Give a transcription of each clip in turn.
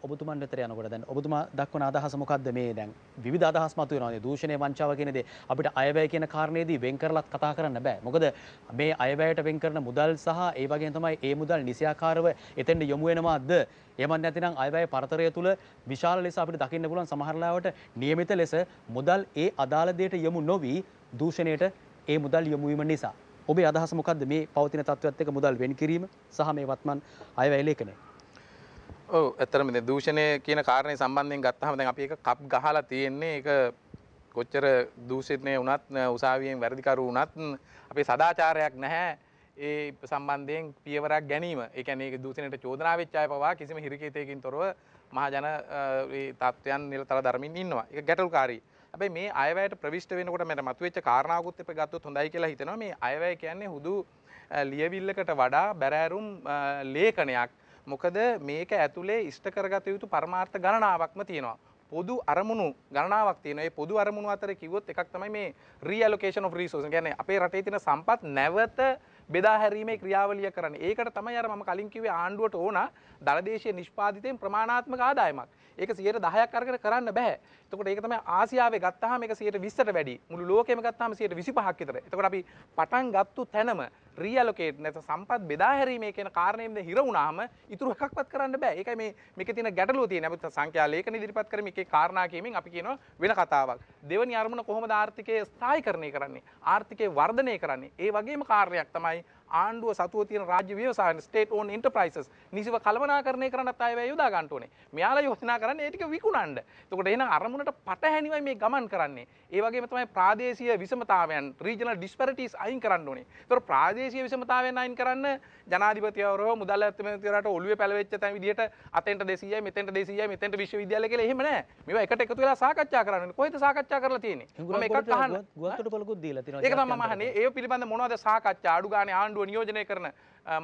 ඔබතුමන් වෙතර යනකොට දැන් ඔබතුමා දක්වන අදහස මොකක්ද මේ දැන් විවිධ අදහස් මතුවෙනවා නේ දූෂණය වංචාව කියන දේ අපිට අයවැය කියන කාරණේදී වෙන් කරලත් කතා කරන්න බෑ මොකද මේ අයවැයට වෙන් කරන මුදල් සහ ඒ වගේම තමයි ඒ මුදල් නිසියාකාරව එතෙන්ට යොමු වෙනවාද එහෙම නැතිනම් අයවැය පරතරය තුල විශාල ලෙස අපිට දකින්න පුළුවන් සමහරලාවට નિયમિત ලෙස මුදල් ඒ අදාළ දෙයට යොමු නොවි දූෂණයට ඒ මුදල් යොමු වීම නිසා ඔබේ අදහස මොකක්ද මේ පවතින තත්ත්වයත් එක්ක මුදල් වෙන් කිරීම සහ මේ වත්මන් අයවැය ලේඛනය ඔව් ඇත්තටම දැන් දූෂණය කියන කාරණේ සම්බන්ධයෙන් ගත්තහම දැන් අපි ඒක කප් ගහලා තියෙන්නේ ඒක කොච්චර දූෂිතනේ වුණත් උසාවියෙන් වැඩිකරු වුණත් අපේ සදාචාරයක් නැහැ ඒ සම්බන්ධයෙන් පියවරක් ගැනීම. ඒ කියන්නේ ඒක දූෂණයට චෝදනා වෙච්ච අය පවා කිසිම හිරිකිතයකින් තොරව මහජන ඒ තත්ත්වයන් නිරතර ධර්මින් ඉන්නවා. ඒක ගැටලුකාරී. හැබැයි මේ අයවැයට ප්‍රවිෂ්ඨ වෙනකොට මට මතුවෙච්ච කාරණාවකුත් අපි ගත්තොත් හොඳයි කියලා හිතෙනවා. මේ අයවැය කියන්නේ හුදු ලියවිල්ලකට වඩා බැරෑරුම් ලේඛනයක්. මොකද මේක ඇතුලේ ඉෂ්ට කරගත යුතු පරමාර්ථ ගණනාවක්ම තියෙනවා. පොදු අරමුණු ගණනාවක් තියෙන ඒ පොදු අරමුණු අතර කිව්වොත් එකක් තමයි මේ රීඇලොකේෂන් ඔෆ් රිසෝර්ස්. කියන්නේ අපේ රටේ තියෙන සම්පත් නැවත බෙදා හැරීමේ ක්‍රියාවලිය කරන්නේ. ඒකට තමයි අර මම කලින් කිව්වේ ආණ්ඩුවට ඕන දළදේශීය නිෂ්පාදිතයෙන් ප්‍රමාණාත්මක ආදායමක්. ඒක 10%ක් අරගෙන කරන්න බෑ. එතකොට ඒක තමයි ආසියාවේ ගත්තාම ඒක 120ට වැඩි. මුළු ලෝකෙම ගත්තාම 125ක් විතර. එතකොට අපි පටන් ගත්තු තැනම රීඇලොකේට් නැත සම්පත් බෙදාහැරීමේ කියන කාරණයෙන් හිර වුණාම ඉතුරු එකක්වත් කරන්න බෑ. ඒකයි මේ මේකේ තියෙන ගැටලුව තියෙන්නේ. අපි සංඛ්‍යා ලේඛන ඉදිරිපත් කරමින් එකේ කාරණා කියමින් අපි කියනවා වෙන කතාවක්. දෙවෙනි අරමුණ කොහොමද ආර්ථිකයේ ස්ථායීකරණය කරන්නේ? ආර්ථිකයේ වර්ධනය කරන්නේ? ඒ වගේම කාරණයක් තමයි ආණ්ඩුව සතුව තියෙන රාජ්‍ය ව්‍යවසායන ස්ටේට් ඕන් එන්ටර්ප්‍රයිසස් නිසිව කළමනාකරණය කරන්නත් අය වැය යොදා ගන්න ඕනේ. මෙයාලා යෝජනා කරන්නේ ඒ ටික විකුණන්න. එතකොට එහෙනම් අරමුණට පටහැනිවයි මේ ගමන් කරන්නේ. ඒ වගේම තමයි ප්‍රාදේශීය විෂමතාවයන් රීජනල් ඩිස්පැරිටිස් අයින් කරන්න ඕනේ. එතකොට ප්‍රාදේශීය විෂමතාවයන් අයින් කරන්න ජනාධිපතිවරු මුදල් ඇමතිවරුන්ට ඔළුවේ පැලවෙච්ච තැන් විදිහට අතෙන්ට 200යි මෙතෙන්ට 200යි මෙතෙන්ට විශ්වවිද්‍යාලය කියලා එහෙම නෑ. මේවා එකට එකතු වෙලා සාකච්ඡා කරන්න ඕනේ. කොහෙද සාකච්ඡා කරලා තියෙන්නේ? මම එකක් අහන්න. ගුවන්තොටුපළකුත් දීලා තියෙනවා. ඒක තමයි මම අහන්නේ. ඒ පිළිබඳ මොනවද සාකච්ඡා අඩු ගානේ ආණ්ඩුව ආණ්ඩුව නියෝජනය කරන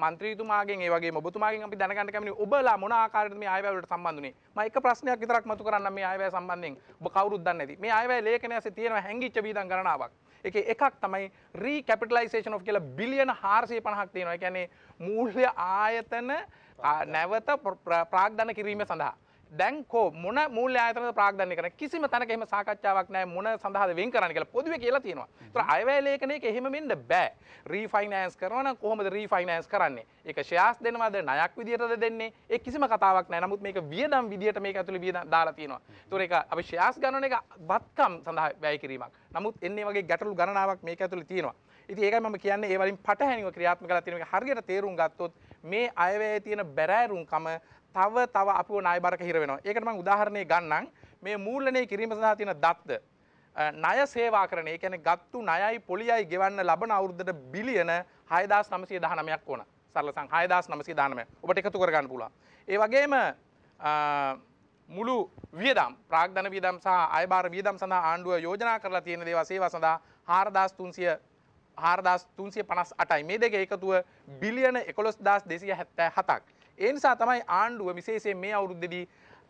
මන්ත්‍රීතුමාගෙන් ඒ වගේ ඔබතුමාගෙන් අපි දැනගන්න කැමති ඔබලා මොන ආකාරයකට මේ ආයවැයට සම්බන්ධුනේ මම එක ප්‍රශ්නයක් විතරක් මතු කරන්නම් මේ ආයවැය සම්බන්ධයෙන් ඔබ කවුරුත් දන්නේ නැති මේ ආයවැය ලේඛනය ඇසේ තියෙන හැංගිච්ච වීදම් ගණනාවක් එක එකක් තමයි රීකැපිටලයිසේෂන් ඔෆ් කියලා බිලියන 450ක් තියෙනවා. ඒ කියන්නේ මූල්‍ය ආයතන නැවත ප්‍රාග්ධන කිරීම සඳහා දැන් කෝ මොන මූල්‍ය ආයතනද ප්‍රාග්ධන්‍ය කරන කිසිම තැනක එහෙම සාකච්ඡාවක් නැහැ මොන සඳහාද වෙන් කරන්න කියලා පොදුවේ කියලා තියෙනවා. ඒතර අයවැය ලේඛනයක එහෙම වෙන්න බෑ. රීෆයිනෑන්ස් කරනවා නම් කොහොමද රීෆයිනෑන්ස් කරන්නේ? ඒක ෂෙයාස් දෙනවද ණයක් විදියටද දෙන්නේ? ඒ කිසිම කතාවක් නැහැ. නමුත් මේක වියදම් විදියට මේක ඇතුළේ වියදම් දාලා තියෙනවා. ඒතර ඒක අපි ෂෙයාස් ගන්නන එක වත්කම් සඳහා වැය කිරීමක්. නමුත් එන්නේ වගේ ගැටලු ගණනාවක් මේක ඇතුළේ තියෙනවා. ඉතින් ඒකයි මම කියන්නේ ඒ වලින් පටහැනිව ක්‍රියාත්මක කරලා තියෙන එක හරියට තේරුම් ගත්තොත් මේ අයවැය තියෙන බැරෑරුම්කම තව තව අපිව ණය බරක හිර වෙනවා. ඒකට මම උදාහරණයක් ගන්නම්. මේ මූල්‍යනය කිරීම සඳහා තියෙන දත්ත ණය සේවා කරන ඒ කියන්නේ ගත්තු ණයයි පොලියයි ගෙවන්න ලබන අවුරුද්දට බිලියන 6919ක් ඕන. සරල සං 6919. ඔබට එකතු කරගන්න පුළුවන්. ඒ වගේම මුළු වියදම් ප්‍රාග්ධන වියදම් සහ අයබාර වියදම් සඳහා ආණ්ඩුව යෝජනා කරලා තියෙන දේවල් සේවා සඳහා 4300 4358යි. මේ දෙක එකතුව බිලියන 11277ක්. ඒ නිසා තමයි ආණ්ඩුව විශේෂයෙන් මේ අවුරුද්දේදී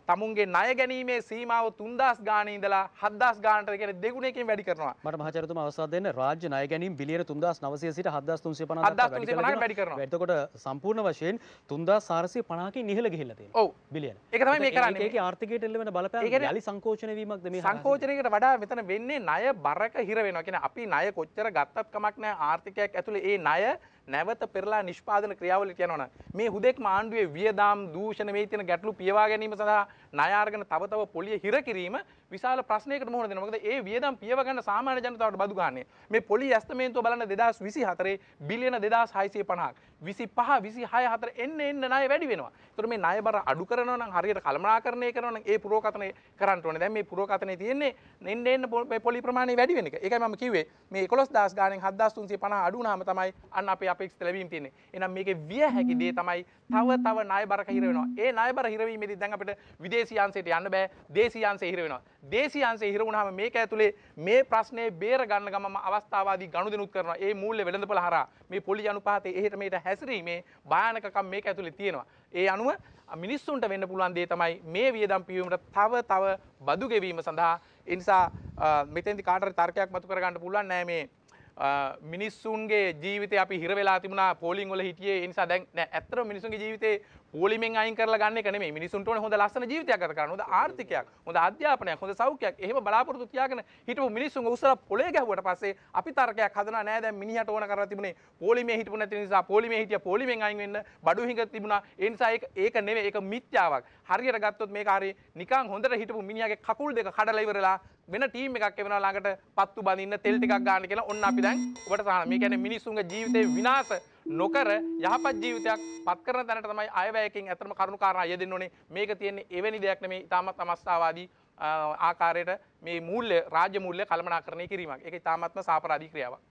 තමුන්ගේ ණය ගැනීමේ සීමාව 3000 ගාණේ ඉඳලා 7000 ගාණට කියන දෙගුණයකින් වැඩි කරනවා. මට මහාචාර්යතුමා අවස්ථාවක් දෙන්න රාජ්‍ය ණය ගැනීම බිලියන 3900 සිට 7350 දක්වා වැඩි කරනවා. එතකොට සම්පූර්ණ වශයෙන් 3450කින් ඉහළ ගිහිල්ලා තියෙනවා. ඔව්. බිලියන. ඒක තමයි මේ කරන්නේ. ඒකේ ආර්ථිකයට එල්ල වෙන බලපෑම යලි සංකෝචන වීමක්ද මේ සංකෝචනයකට වඩා මෙතන වෙන්නේ ණය බරක හිර වෙනවා. කියන්නේ අපි ණය කොච්චර ගත්තත් කමක් නැහැ ආර්ථිකයක් ඇතුලේ ඒ ණය නැවත පෙරලා නිෂ්පාදන ක්‍රියාවලට යනවන මේ හුදෙක් ආණ්ඩුවේ වියදාම් දූෂණ මේ තියෙන ගැටලු පියවා ගැනීම සඳහා ණය අරගෙන තව තව පොලිය හිර කිරීම විශාල ප්‍රශ්නයකට මුහුණ දෙනවා. මොකද ඒ වියදම් පියව ගන්න සාමාන්‍ය ජනතාවට බදු ගන්නන්නේ. මේ පොලිය ඇස්තමේන්තුව බලන්න 2024 බිලියන 2650ක්. විසි පහ විසි හය හතර එන්න එන්න නය වැඩි වෙනවා තුර මේ නය බර අඩු කරනවන හරියට කළමනා කරණය කරන ඒ පුරෝකතනය කරන්ටවන දැ මේ පුරෝකතනය තියන්නේ එන්න එන්න පොලි ප්‍රමාණය වැඩි වෙන එක ම කිවේ මේ කොස් දස් ගාන හදස්තුන්සේ පන අඩුනාම තමයි අන්න අප අපෙක් ලැබීම තියන්නේ එනම් මේක විය හැකි දේ තමයි තව තව නය බර හිරවෙනවා ඒ නය බර හිරවීමේදී දැන් අපට විදේශයන්සේට යන්න බෑ දේශයන්සේ හිරවෙනවා දේශයන්සේ හිරවුණහම මේක ඇතුළේ මේ ප්‍රශ්නය බේර ගන්න ගම අවස්ථාවාදී ගණුදනුත් කරන ඒ මුල්ල වෙළඳ පළ හර මේ පොලි අනුපාතේ එහෙට මේට හැ හැසිරීමේ භයානකකම් මේක ඇතුළේ තියෙනවා. ඒ අනුව මිනිස්සුන්ට වෙන්න පුළුවන් දේ තමයි මේ වියදම් පියවීමට තව තව බදු ගෙවීම සඳහා ඒ නිසා මෙතෙන්දි කාටරි තර්කයක් මතු කරගන්න පුළුවන් නෑ මේ මිනිස්සුන්ගේ ජීවිත අපි හිරවෙලා තිබුණ පෝලිින් වල හිටියේ නිසා දැන් ඇතර මිනිසුන්ගේ ජීවිතේ පෝලිමෙන් අයින් කරලා ගන්න එක නෙමෙයි මිනිසුන්ට ඕනේ හොඳ ලස්සන ජීවිතයක් ගත කරන්න හොඳ ආර්ථිකයක් හොඳ අධ්‍යාපනයක් හොඳ සෞඛ්‍යයක් එහෙම බලාපොරොත්තු තියාගෙන හිටපු මිනිසුන්ව උසල පොලේ ගැහුවට පස්සේ අපි තර්කයක් හදනවා නෑ දැන් මිනිහට ඕන කරලා තිබුණේ පෝලිමේ හිටපු නැති නිසා පෝලිමේ හිටිය පෝලිමෙන් අයින් වෙන්න බඩු හිඟ තිබුණා ඒ නිසා ඒක ඒක නෙමෙයි ඒක මිත්‍යාවක් හරියට ගත්තොත් මේක හරිය නිකන් හොඳට හිටපු මිනිහාගේ කකුල් දෙක කඩලා ඉවරලා වෙන ටීම් එකක් එනවා ළඟට පත්තු බඳින්න තෙල් ටිකක් ගන්න කියලා ඔන්න අපි දැන් ඔබට සාහන. මේ කියන්නේ මිනිසුන්ගේ ජීවිතේ විනාශ නොකර යහපත් ජීවිතයක් පත් කරන තැනට තමයි අයවැයකින් ඇත්තටම කරුණු කාරණා යෙදෙන්න ඕනේ. මේක තියෙන්නේ එවැනි දෙයක් නෙමෙයි. තාමත් අමස්ථාවාදී ආකාරයට මේ මූල්‍ය රාජ්‍ය මූල්‍ය කළමනාකරණය කිරීමක්. ඒක තාමත්ම සාපරාධී ක්‍රියාවක්.